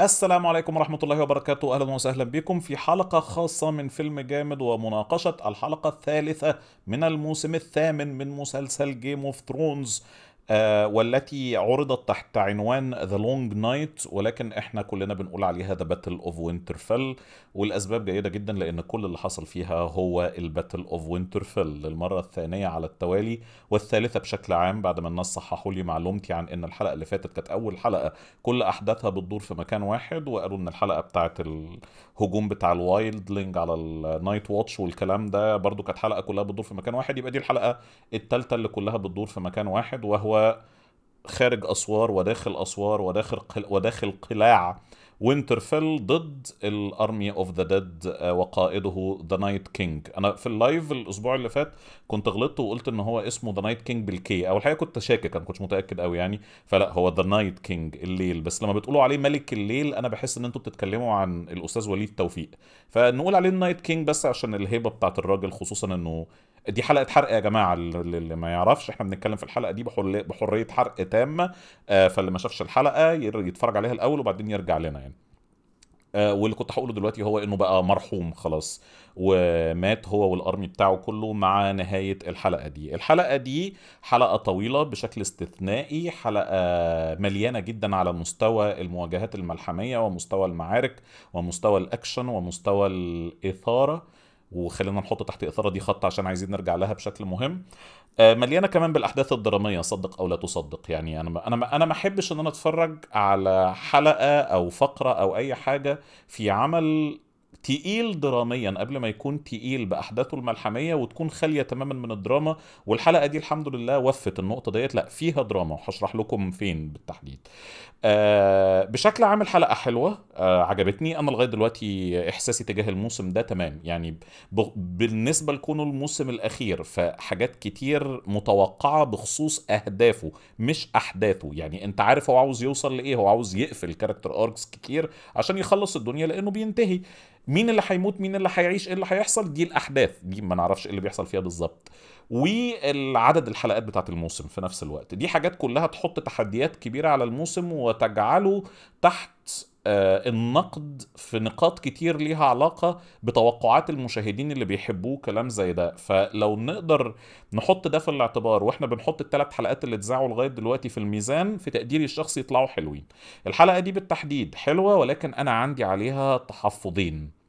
السلام عليكم ورحمة الله وبركاته أهلا وسهلا بكم في حلقة خاصة من فيلم جامد ومناقشة الحلقة الثالثة من الموسم الثامن من مسلسل جيم اوف ثرونز آه، والتي عرضت تحت عنوان ذا لونج نايت ولكن احنا كلنا بنقول عليها ذا باتل اوف وينترفيل والاسباب جيده جدا لان كل اللي حصل فيها هو الباتل اوف وينترفيل للمره الثانيه على التوالي والثالثه بشكل عام بعد ما الناس صححوا لي معلومتي عن ان الحلقه اللي فاتت كانت اول حلقه كل احداثها بتدور في مكان واحد وقالوا ان الحلقه بتاعه الهجوم بتاع الوايلدلينج على النايت واتش والكلام ده برضو كانت حلقه كلها بتدور في مكان واحد يبقى دي الحلقه الثالثه اللي كلها بتدور في مكان واحد وهو وخارج اسوار وداخل اسوار وداخل قل... وداخل قلاع وينترفيل ضد الارمي اوف ذا ديد وقائده ذا نايت كينج انا في اللايف الاسبوع اللي فات كنت غلطت وقلت ان هو اسمه ذا نايت كينج بالكي او الحقيقه كنت شاكك انا كنتش متاكد قوي يعني فلا هو ذا نايت كينج الليل بس لما بتقولوا عليه ملك الليل انا بحس ان انتوا بتتكلموا عن الاستاذ وليد توفيق فنقول عليه النايت كينج بس عشان الهيبه بتاعت الراجل خصوصا انه دي حلقه حرق يا جماعه اللي ما يعرفش احنا بنتكلم في الحلقه دي بحريه حرق تامه آه، فاللي ما شافش الحلقه يتفرج عليها الاول وبعدين يرجع لنا يعني آه، واللي كنت هقوله دلوقتي هو انه بقى مرحوم خلاص ومات هو والارمي بتاعه كله مع نهايه الحلقه دي الحلقه دي حلقه طويله بشكل استثنائي حلقه مليانه جدا على مستوى المواجهات الملحميه ومستوى المعارك ومستوى الاكشن ومستوى الاثاره وخلينا نحط تحت إثارة دي خط عشان عايزين نرجع لها بشكل مهم آه، مليانه كمان بالاحداث الدراميه صدق او لا تصدق يعني انا ما انا ما انا ما احبش ان انا اتفرج على حلقه او فقره او اي حاجه في عمل تقيل دراميا قبل ما يكون تقيل باحداثه الملحميه وتكون خاليه تماما من الدراما والحلقه دي الحمد لله وفت النقطه ديت لا فيها دراما وهشرح لكم فين بالتحديد آه بشكل عام الحلقه حلوه آه عجبتني انا لغايه دلوقتي احساسي تجاه الموسم ده تمام يعني بالنسبه لكونه الموسم الاخير فحاجات كتير متوقعه بخصوص اهدافه مش احداثه يعني انت عارف هو عاوز يوصل لايه هو عاوز يقفل كاركتر اركس كتير عشان يخلص الدنيا لانه بينتهي مين اللي هيموت مين اللي هيعيش ايه اللي هيحصل دي الاحداث دي ما نعرفش ايه اللي بيحصل فيها بالظبط والعدد الحلقات بتاعت الموسم في نفس الوقت دي حاجات كلها تحط تحديات كبيره على الموسم وتجعله تحت آه، النقد في نقاط كتير ليها علاقة بتوقعات المشاهدين اللي بيحبوه كلام زي ده فلو نقدر نحط ده في الاعتبار واحنا بنحط الثلاث حلقات اللي اتذاعوا لغاية دلوقتي في الميزان في تقديري الشخصي يطلعوا حلوين الحلقة دي بالتحديد حلوة ولكن أنا عندي عليها تحفظين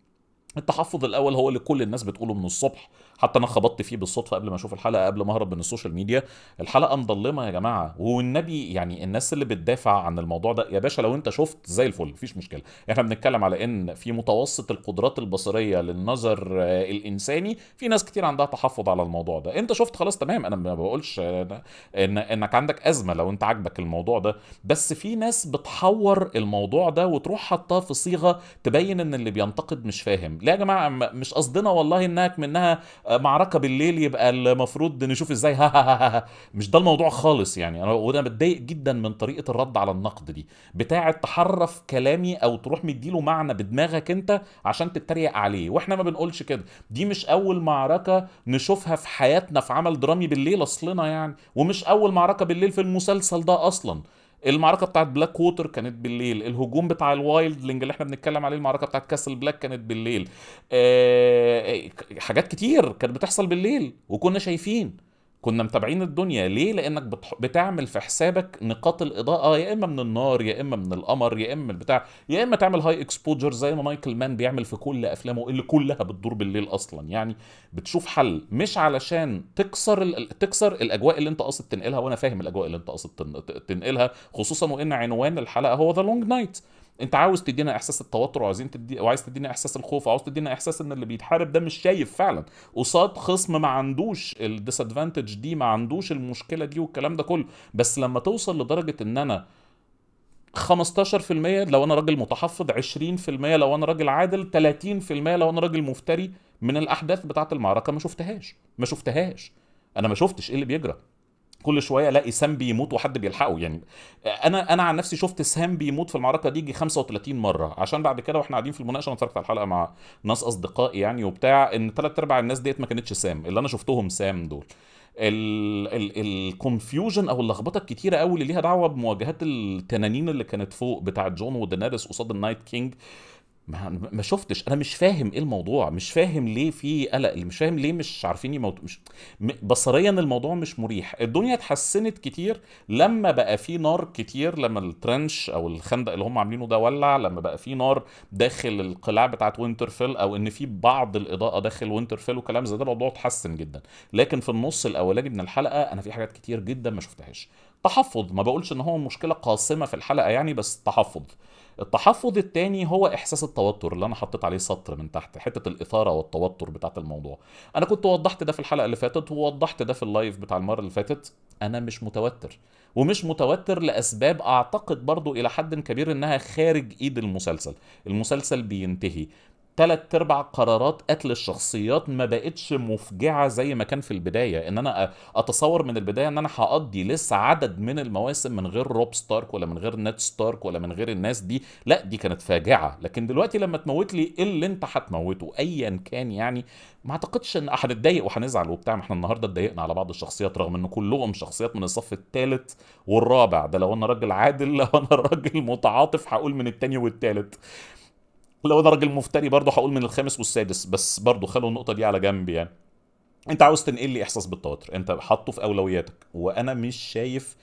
التحفظ الاول هو اللي كل الناس بتقوله من الصبح حتى انا خبطت فيه بالصدفه قبل ما اشوف الحلقه قبل ما اهرب من السوشيال ميديا الحلقه مضلمه يا جماعه والنبي يعني الناس اللي بتدافع عن الموضوع ده يا باشا لو انت شفت زي الفل مفيش مشكله احنا بنتكلم على ان في متوسط القدرات البصريه للنظر آه، الانساني في ناس كتير عندها تحفظ على الموضوع ده انت شفت خلاص تمام انا ما بقولش ان انك عندك ازمه لو انت عاجبك الموضوع ده بس في ناس بتحور الموضوع ده وتروح حاطاه في صيغه تبين ان اللي بينتقد مش فاهم لا يا جماعه مش قصدنا والله انها منها آه، معركه بالليل يبقى المفروض نشوف ازاي ها ها ها ها مش ده الموضوع خالص يعني انا وانا بتضايق جدا من طريقه الرد على النقد دي بتاعه تحرف كلامي او تروح مديله معنى بدماغك انت عشان تتريق عليه واحنا ما بنقولش كده دي مش اول معركه نشوفها في حياتنا في عمل درامي بالليل اصلنا يعني ومش اول معركه بالليل في المسلسل ده اصلا المعركه بتاعت بلاك ووتر كانت بالليل الهجوم بتاع الوايلدلينج اللي احنا بنتكلم عليه المعركه بتاعت كاسل بلاك كانت بالليل آه، حاجات كتير كانت بتحصل بالليل وكنا شايفين كنا متابعين الدنيا ليه لانك بتعمل في حسابك نقاط الاضاءه آه، يا اما من النار يا اما من القمر يا اما من البتاع يا اما تعمل هاي اكسبوجر زي ما مايكل مان بيعمل في كل افلامه اللي كلها بتدور بالليل اصلا يعني بتشوف حل مش علشان تكسر تكسر الاجواء اللي انت قاصد تنقلها وانا فاهم الاجواء اللي انت قاصد تنقلها خصوصا وان عنوان الحلقه هو ذا لونج نايت انت عاوز تدينا احساس التوتر وعايزين تدي وعايز تدينا احساس الخوف وعاوز تدينا احساس ان اللي بيتحارب ده مش شايف فعلا قصاد خصم ما عندوش الديسادفانتج دي ما عندوش المشكله دي والكلام ده كله بس لما توصل لدرجه ان انا 15% لو انا راجل متحفظ 20% لو انا راجل عادل 30% لو انا راجل مفتري من الاحداث بتاعه المعركه ما شفتهاش ما شفتهاش انا ما شفتش ايه اللي بيجرى كل شويه الاقي سام بيموت وحد بيلحقه يعني انا انا عن نفسي شفت سام بيموت في المعركه دي يجي 35 مره عشان بعد كده واحنا قاعدين في المناقشه انا اتفرجت على الحلقه مع ناس اصدقائي يعني وبتاع ان ثلاث ارباع الناس ديت ما كانتش سام اللي انا شفتهم سام دول الكونفيوجن او اللخبطه الكتيره قوي اللي ليها دعوه بمواجهات التنانين اللي كانت فوق بتاعه جون ودنارس قصاد النايت كينج ما ما شفتش انا مش فاهم ايه الموضوع مش فاهم ليه في قلق مش فاهم ليه مش عارفين يموت مش بصريا الموضوع مش مريح الدنيا اتحسنت كتير لما بقى في نار كتير لما الترنش او الخندق اللي هم عاملينه ده ولع لما بقى في نار داخل القلاع بتاعت وينترفيل او ان في بعض الاضاءه داخل وينترفيل وكلام زي ده الموضوع اتحسن جدا لكن في النص الاولاني من الحلقه انا في حاجات كتير جدا ما شفتهاش تحفظ ما بقولش ان هو مشكله قاسمه في الحلقه يعني بس تحفظ التحفظ الثاني هو احساس التوتر اللي انا حطيت عليه سطر من تحت حته الاثاره والتوتر بتاعت الموضوع انا كنت وضحت ده في الحلقه اللي فاتت ووضحت ده في اللايف بتاع المره اللي فاتت انا مش متوتر ومش متوتر لاسباب اعتقد برضو الى حد كبير انها خارج ايد المسلسل المسلسل بينتهي ثلاث ارباع قرارات قتل الشخصيات ما بقتش مفجعه زي ما كان في البدايه ان انا اتصور من البدايه ان انا هقضي لسه عدد من المواسم من غير روب ستارك ولا من غير نت ستارك ولا من غير الناس دي لا دي كانت فاجعه لكن دلوقتي لما تموت لي ايه اللي انت هتموته ايا كان يعني ما اعتقدش ان هنتضايق وهنزعل وبتاع ما احنا النهارده اتضايقنا على بعض الشخصيات رغم ان كلهم شخصيات من الصف الثالث والرابع ده لو انا راجل عادل لو انا راجل متعاطف هقول من الثاني والثالث لو ده راجل مفتري برضه هقول من الخامس والسادس بس برضه خلوا النقطه دي على جنب يعني انت عاوز تنقل لي احساس بالتوتر انت حاطه في اولوياتك وانا مش شايف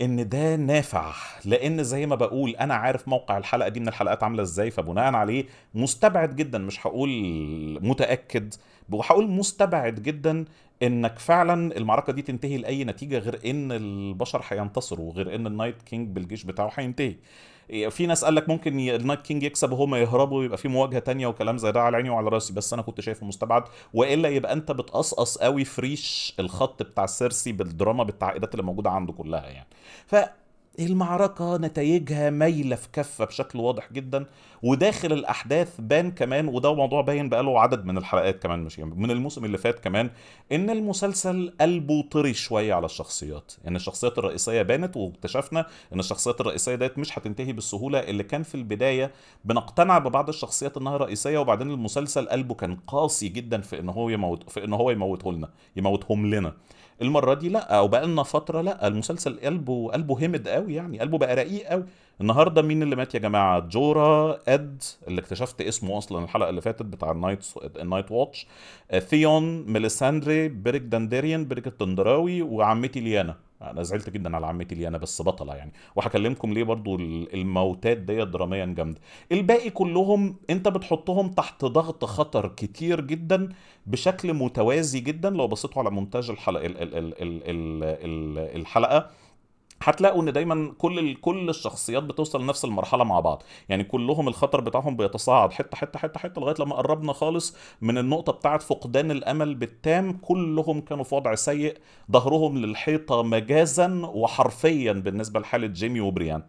ان ده نافع لان زي ما بقول انا عارف موقع الحلقه دي من الحلقات عامله ازاي فبناء عليه مستبعد جدا مش هقول متاكد وهقول مستبعد جدا انك فعلا المعركه دي تنتهي لاي نتيجه غير ان البشر هينتصروا غير ان النايت كينج بالجيش بتاعه هينتهي إيه، في ناس قال لك ممكن النايت كينج يكسب وهما يهربوا ويبقى في مواجهه تانية وكلام زي ده على عيني وعلى راسي بس انا كنت شايفه مستبعد والا يبقى انت بتقصقص قوي في ريش الخط بتاع سيرسي بالدراما بالتعقيدات اللي موجوده عنده كلها يعني ف المعركة نتائجها مايلة في كفة بشكل واضح جدا وداخل الأحداث بان كمان وده موضوع باين بقاله عدد من الحلقات كمان مش يعني من الموسم اللي فات كمان إن المسلسل قلبه طري شوية على الشخصيات يعني الشخصيات الرئيسية بانت واكتشفنا إن الشخصيات الرئيسية ديت مش هتنتهي بالسهولة اللي كان في البداية بنقتنع ببعض الشخصيات إنها رئيسية وبعدين المسلسل قلبه كان قاسي جدا في إن هو يموت في إن هو يموته لنا يموتهم لنا المره دي لا او بقى لنا فتره لا المسلسل قلبه قلبه همد قوي يعني قلبه بقى رقيق قوي النهارده مين اللي مات يا جماعه جورا اد اللي اكتشفت اسمه اصلا الحلقه اللي فاتت بتاع النايت النايت واتش ثيون ميليساندري بريك دانديريان بريك التندراوي وعمتي ليانا انا زعلت جدا على عمتي ليانا بس بطله يعني وهكلمكم ليه برضو الموتات ديت دراميا جامده الباقي كلهم انت بتحطهم تحت ضغط خطر كتير جدا بشكل متوازي جدا لو بصيتوا على مونتاج الحلقه الحلقه هتلاقوا ان دايما كل كل الشخصيات بتوصل لنفس المرحله مع بعض يعني كلهم الخطر بتاعهم بيتصاعد حته حته حته حته لغايه لما قربنا خالص من النقطه بتاعه فقدان الامل بالتام كلهم كانوا في وضع سيء ظهرهم للحيطه مجازا وحرفيا بالنسبه لحاله جيمي وبريان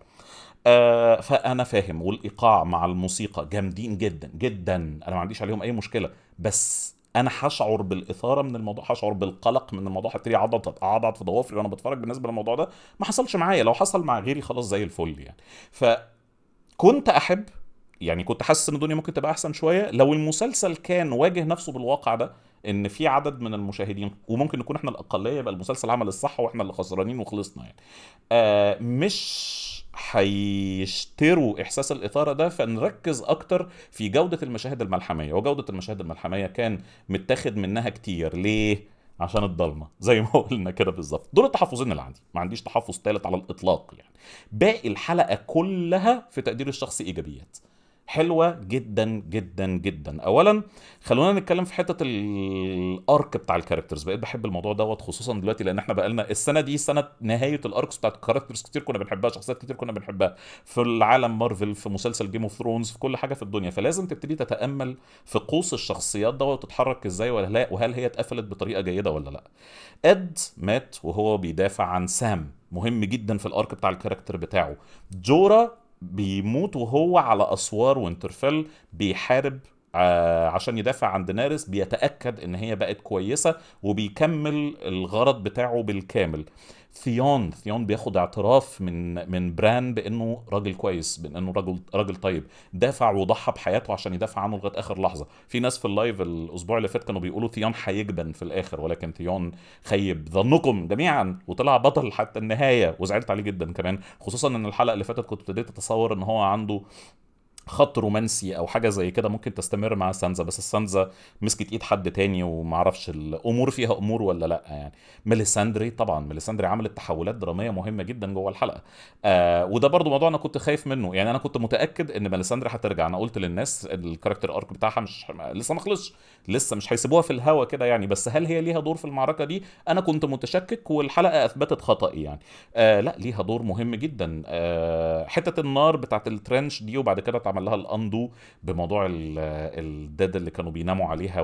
آه فانا فاهم والايقاع مع الموسيقى جامدين جدا جدا انا ما عنديش عليهم اي مشكله بس انا هشعر بالاثاره من الموضوع هشعر بالقلق من الموضوع هبتدي اعضد اعضد في ضوافري وانا بتفرج بالنسبه للموضوع ده ما حصلش معايا لو حصل مع غيري خلاص زي الفل يعني فكنت احب يعني كنت حاسس ان الدنيا ممكن تبقى احسن شويه لو المسلسل كان واجه نفسه بالواقع ده ان في عدد من المشاهدين وممكن نكون احنا الاقليه يبقى المسلسل عمل الصح واحنا اللي خسرانين وخلصنا يعني آه مش هيشتروا احساس الاثاره ده فنركز اكتر في جوده المشاهد الملحميه وجوده المشاهد الملحميه كان متاخد منها كتير ليه عشان الضلمه زي ما قلنا كده بالظبط دول التحفظين اللي عندي ما عنديش تحفظ ثالث على الاطلاق يعني باقي الحلقه كلها في تقدير الشخص ايجابيات حلوه جدا جدا جدا اولا خلونا نتكلم في حته الارك بتاع الكاركترز بقيت بحب الموضوع دوت خصوصا دلوقتي لان احنا بقالنا السنه دي سنه نهايه الاركس بتاعت الكاركترز كتير كنا بنحبها شخصيات كتير كنا بنحبها في العالم مارفل في مسلسل جيم اوف ثرونز في كل حاجه في الدنيا فلازم تبتدي تتامل في قوس الشخصيات دوت وتتحرك ازاي ولا لا وهل هي اتقفلت بطريقه جيده ولا لا اد مات وهو بيدافع عن سام مهم جدا في الارك بتاع الكاركتر بتاعه جورا بيموت وهو على اسوار وينترفيل بيحارب آه، عشان يدافع عن دينارس بيتاكد ان هي بقت كويسه وبيكمل الغرض بتاعه بالكامل ثيون ثيون بياخد اعتراف من من بران بانه راجل كويس بانه راجل راجل طيب دافع وضحى بحياته عشان يدافع عنه لغايه اخر لحظه في ناس في اللايف الاسبوع اللي فات كانوا بيقولوا ثيون هيجبن في الاخر ولكن ثيون خيب ظنكم جميعا وطلع بطل حتى النهايه وزعلت عليه جدا كمان خصوصا ان الحلقه اللي فاتت كنت ابتديت اتصور ان هو عنده خط رومانسي او حاجه زي كده ممكن تستمر مع سانزا بس سانزا مسكت ايد حد تاني ومعرفش الامور فيها امور ولا لا يعني ميليساندري طبعا ميليساندري عملت تحولات دراميه مهمه جدا جوه الحلقه آه وده برضو موضوع انا كنت خايف منه يعني انا كنت متاكد ان ميليساندري هترجع انا قلت للناس الكاركتر ارك بتاعها مش لسه ما خلصش لسه مش هيسيبوها في الهوا كده يعني بس هل هي ليها دور في المعركه دي انا كنت متشكك والحلقه اثبتت خطأي يعني آه لا ليها دور مهم جدا آه حته النار بتاعت الترنش دي وبعد كده عمل لها الاندو بموضوع الداد اللي كانوا بيناموا عليها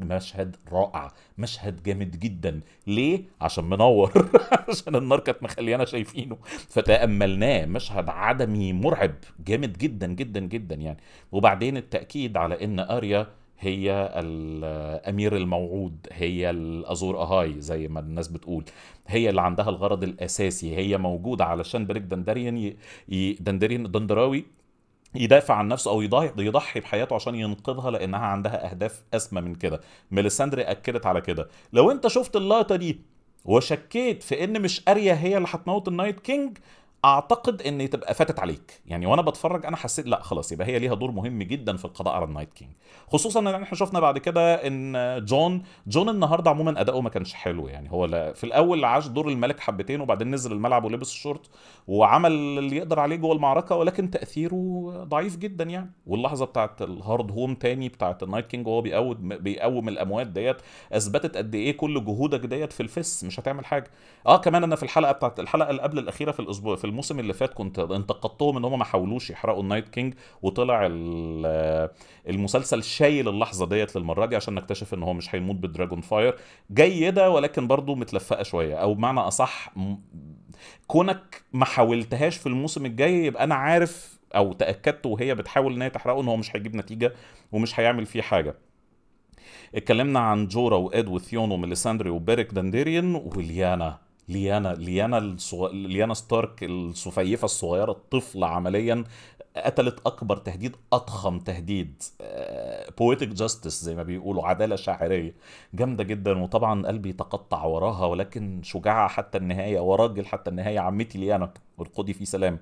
ومشهد رائع مشهد جامد جدا ليه عشان منور عشان النار كانت مخليانا شايفينه فتاملناه مشهد عدمي مرعب جامد جدا جدا جدا يعني وبعدين التاكيد على ان اريا هي الامير الموعود هي الازور اهاي زي ما الناس بتقول هي اللي عندها الغرض الاساسي هي موجوده علشان بريك دندريان ي... دندريان دندراوي يدافع عن نفسه او يضحي, بحياته عشان ينقذها لانها عندها اهداف اسمى من كده ميليساندري اكدت على كده لو انت شفت اللقطه دي وشكيت في ان مش اريا هي اللي هتموت النايت كينج اعتقد ان تبقى فاتت عليك يعني وانا بتفرج انا حسيت لا خلاص يبقى هي ليها دور مهم جدا في القضاء على النايت كينج خصوصا ان احنا شفنا بعد كده ان جون جون النهارده عموما اداؤه ما كانش حلو يعني هو في الاول عاش دور الملك حبتين وبعدين نزل الملعب ولبس الشورت وعمل اللي يقدر عليه جوه المعركه ولكن تاثيره ضعيف جدا يعني واللحظه بتاعت الهارد هوم تاني بتاعت النايت كينج وهو بيقوم بيقوم الاموات ديت اثبتت قد ايه كل جهودك ديت في الفس مش هتعمل حاجه اه كمان انا في الحلقه بتاعت الحلقه اللي قبل الاخيره في الاسبوع في الموسم اللي فات كنت انتقدتهم ان هم ما حاولوش يحرقوا النايت كينج وطلع المسلسل شايل اللحظه ديت للمره دي عشان نكتشف ان هو مش هيموت بدراجون فاير جيده ولكن برضو متلفقه شويه او بمعنى اصح كونك ما حاولتهاش في الموسم الجاي يبقى انا عارف او تاكدت وهي بتحاول ان هي تحرقه ان هو مش هيجيب نتيجه ومش هيعمل فيه حاجه اتكلمنا عن جورا واد وثيون وميليساندري وبيريك دانديريان وليانا ليانا ليانا الصغ... ليانا ستارك الصفيفه الصغيره الطفله عمليا قتلت اكبر تهديد اضخم تهديد بويتك آه، جاستس زي ما بيقولوا عداله شاعريه جامده جدا وطبعا قلبي تقطع وراها ولكن شجاعه حتى النهايه وراجل حتى النهايه عمتي ليانا ارقدي في سلام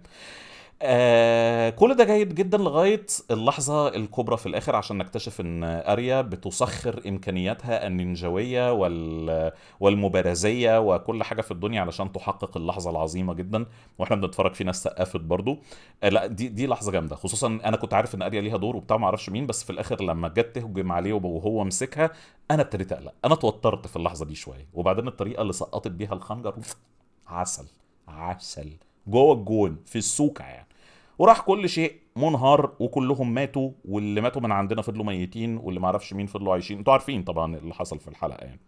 آه، كل ده جيد جدا لغايه اللحظه الكبرى في الاخر عشان نكتشف ان اريا بتسخر امكانياتها النينجويه وال والمبارزيه وكل حاجه في الدنيا علشان تحقق اللحظه العظيمه جدا واحنا بنتفرج في ناس سقفت برضو آه، لا دي دي لحظه جامده خصوصا انا كنت عارف ان اريا ليها دور وبتاع ما مين بس في الاخر لما جت تهجم عليه وهو مسكها انا ابتديت اقلق انا توترت في اللحظه دي شويه وبعدين الطريقه اللي سقطت بيها الخنجر عسل عسل جوه الجون في السوكه يعني وراح كل شيء منهار وكلهم ماتوا واللي ماتوا من عندنا فضلوا ميتين واللي معرفش مين فضلوا عايشين انتوا عارفين طبعا اللي حصل في الحلقه يعني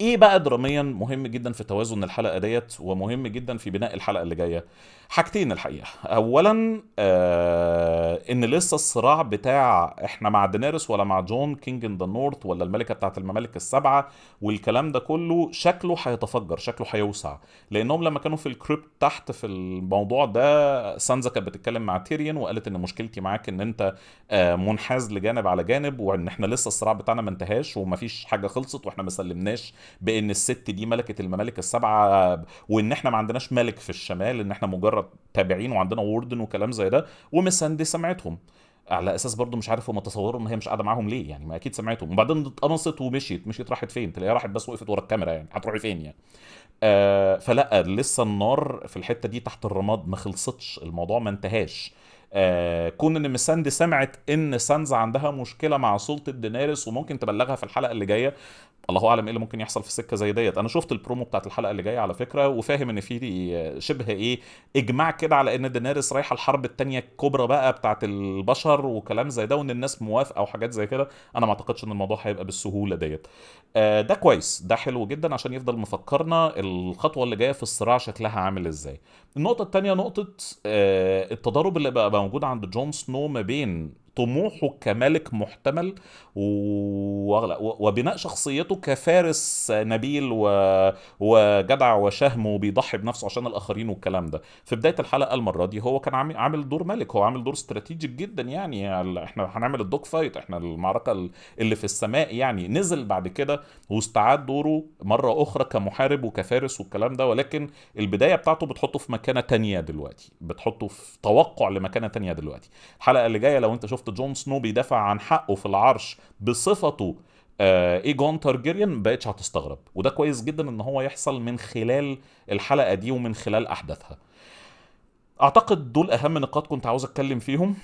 ايه بقى دراميا مهم جدا في توازن الحلقه ديت ومهم جدا في بناء الحلقه اللي جايه حاجتين الحقيقه اولا آه ان لسه الصراع بتاع احنا مع دينيرس ولا مع جون كينج ان ذا نورث ولا الملكه بتاعه الممالك السبعه والكلام ده كله شكله هيتفجر شكله هيوسع لانهم لما كانوا في الكريبت تحت في الموضوع ده سانزا كانت بتتكلم مع تيريان وقالت ان مشكلتي معاك ان انت آه منحاز لجانب على جانب وان احنا لسه الصراع بتاعنا ما انتهاش ومفيش حاجه خلصت واحنا ما سلمناش بان الست دي ملكه الممالك السبعه وان احنا ما عندناش ملك في الشمال ان احنا مجرد تابعين وعندنا وردن وكلام زي ده ومساندي سمعتهم على اساس برضه مش عارف هم تصوروا ان هي مش قاعده معاهم ليه يعني ما اكيد سمعتهم وبعدين اتقنصت ومشيت مشيت راحت فين تلاقيها راحت بس وقفت ورا الكاميرا يعني هتروحي فين يعني آه فلا لسه النار في الحته دي تحت الرماد ما خلصتش الموضوع ما انتهاش آه كون ان ميساندي سمعت ان سانز عندها مشكله مع سلطه دينارس وممكن تبلغها في الحلقه اللي جايه الله اعلم ايه اللي ممكن يحصل في سكه زي ديت انا شفت البرومو بتاعت الحلقه اللي جايه على فكره وفاهم ان في شبه ايه اجماع كده على ان دينارس رايحه الحرب الثانيه الكبرى بقى بتاعت البشر وكلام زي ده وان الناس موافقه وحاجات زي كده انا ما اعتقدش ان الموضوع هيبقى بالسهوله ديت آه ده كويس ده حلو جدا عشان يفضل مفكرنا الخطوه اللي جايه في الصراع شكلها عامل ازاي النقطة الثانية نقطة آه، التضارب اللي بقى موجود عند جون سنو ما بين طموحه كملك محتمل وبناء شخصيته كفارس نبيل و... وجدع وشهم وبيضحي بنفسه عشان الاخرين والكلام ده في بدايه الحلقه المره دي هو كان عامل دور ملك هو عامل دور استراتيجيك جدا يعني احنا هنعمل الدوج فايت احنا المعركه اللي في السماء يعني نزل بعد كده واستعاد دوره مره اخرى كمحارب وكفارس والكلام ده ولكن البدايه بتاعته بتحطه في مكانه تانية دلوقتي بتحطه في توقع لمكانه تانية دلوقتي الحلقه اللي جايه لو انت شفت جون سنو بيدافع عن حقه في العرش بصفته آه ايجون تارجيريان بقتش هتستغرب وده كويس جدا ان هو يحصل من خلال الحلقه دي ومن خلال احداثها اعتقد دول اهم نقاط كنت عاوز اتكلم فيهم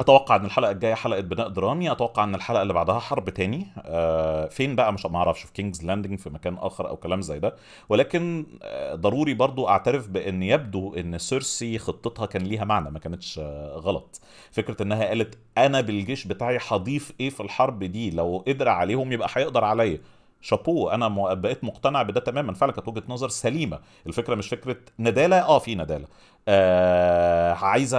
اتوقع ان الحلقه الجايه حلقه بناء درامي اتوقع ان الحلقه اللي بعدها حرب تاني آه فين بقى مش معرفش في كينجز لاندنج في مكان اخر او كلام زي ده ولكن آه، ضروري برضو اعترف بان يبدو ان سيرسي خطتها كان ليها معنى ما كانتش آه، غلط فكره انها قالت انا بالجيش بتاعي هضيف ايه في الحرب دي لو قدر عليهم يبقى هيقدر عليا شابو انا بقيت مقتنع بده تماما فعلا كانت وجهه نظر سليمه الفكره مش فكره نداله اه في نداله آه عايزه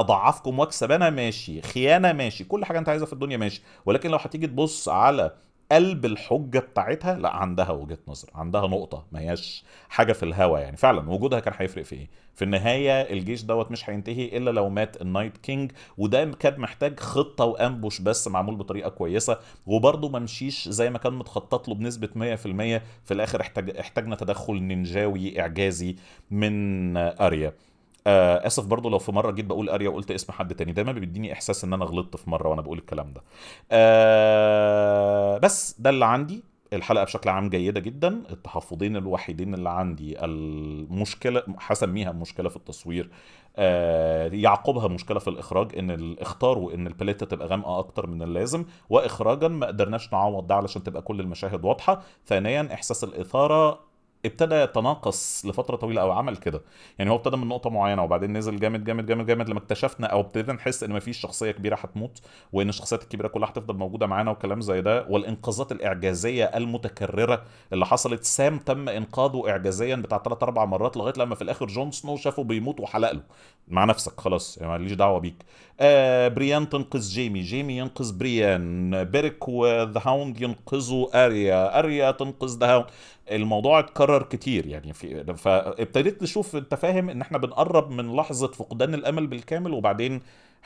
اضعفكم واكسب انا ماشي خيانه ماشي كل حاجه انت عايزها في الدنيا ماشي ولكن لو هتيجي تبص على قلب الحجه بتاعتها لا عندها وجهه نظر عندها نقطه ما هياش حاجه في الهوا يعني فعلا وجودها كان هيفرق في ايه في النهايه الجيش دوت مش هينتهي الا لو مات النايت كينج وده كان محتاج خطه وانبوش بس معمول بطريقه كويسه وبرده ما مشيش زي ما كان متخطط له بنسبه 100% في الاخر احتاج احتاجنا تدخل نينجاوي اعجازي من اريا آه اسف برضو لو في مره جيت بقول اريا وقلت اسم حد تاني دايما بيديني احساس ان انا غلطت في مره وانا بقول الكلام ده آه بس ده اللي عندي الحلقه بشكل عام جيده جدا التحفظين الوحيدين اللي عندي المشكله حسميها مشكله في التصوير آه يعقبها مشكله في الاخراج ان اختاروا ان الباليتا تبقى غامقه اكتر من اللازم واخراجا ما قدرناش نعوض ده علشان تبقى كل المشاهد واضحه ثانيا احساس الاثاره ابتدى يتناقص لفتره طويله او عمل كده يعني هو ابتدى من نقطه معينه وبعدين نزل جامد جامد جامد جامد لما اكتشفنا او ابتدينا نحس ان مفيش شخصيه كبيره هتموت وان الشخصيات الكبيره كلها هتفضل موجوده معانا وكلام زي ده والانقاذات الاعجازيه المتكرره اللي حصلت سام تم انقاذه اعجازيا بتاع ثلاث اربع مرات لغايه لما في الاخر جون سنو شافه بيموت وحلق له مع نفسك خلاص يعني ماليش دعوه بيك آه، بريان تنقذ جيمي جيمي ينقذ بريان بيرك وذا هاوند ينقذوا اريا اريا تنقذ ذا هاوند الموضوع اتكرر كتير يعني في فابتديت نشوف انت فاهم ان احنا بنقرب من لحظه فقدان الامل بالكامل وبعدين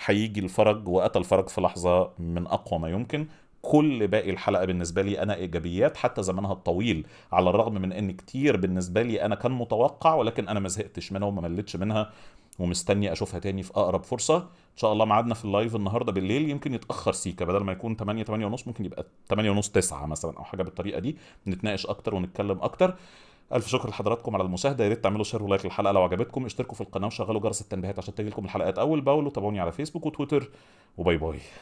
هيجي الفرج واتى الفرج في لحظه من اقوى ما يمكن كل باقي الحلقه بالنسبه لي انا ايجابيات حتى زمنها الطويل على الرغم من ان كتير بالنسبه لي انا كان متوقع ولكن انا ما زهقتش منها وما ملتش منها ومستني اشوفها تاني في اقرب فرصه ان شاء الله ميعادنا في اللايف النهارده بالليل يمكن يتاخر سيكا بدل ما يكون 8 8 ونص ممكن يبقى 8 ونص 9 مثلا او حاجه بالطريقه دي نتناقش اكتر ونتكلم اكتر الف شكر لحضراتكم على المشاهده يا ريت تعملوا شير ولايك للحلقه لو عجبتكم اشتركوا في القناه وشغلوا جرس التنبيهات عشان تجيلكم الحلقات اول باول وتابعوني على فيسبوك وتويتر وباي باي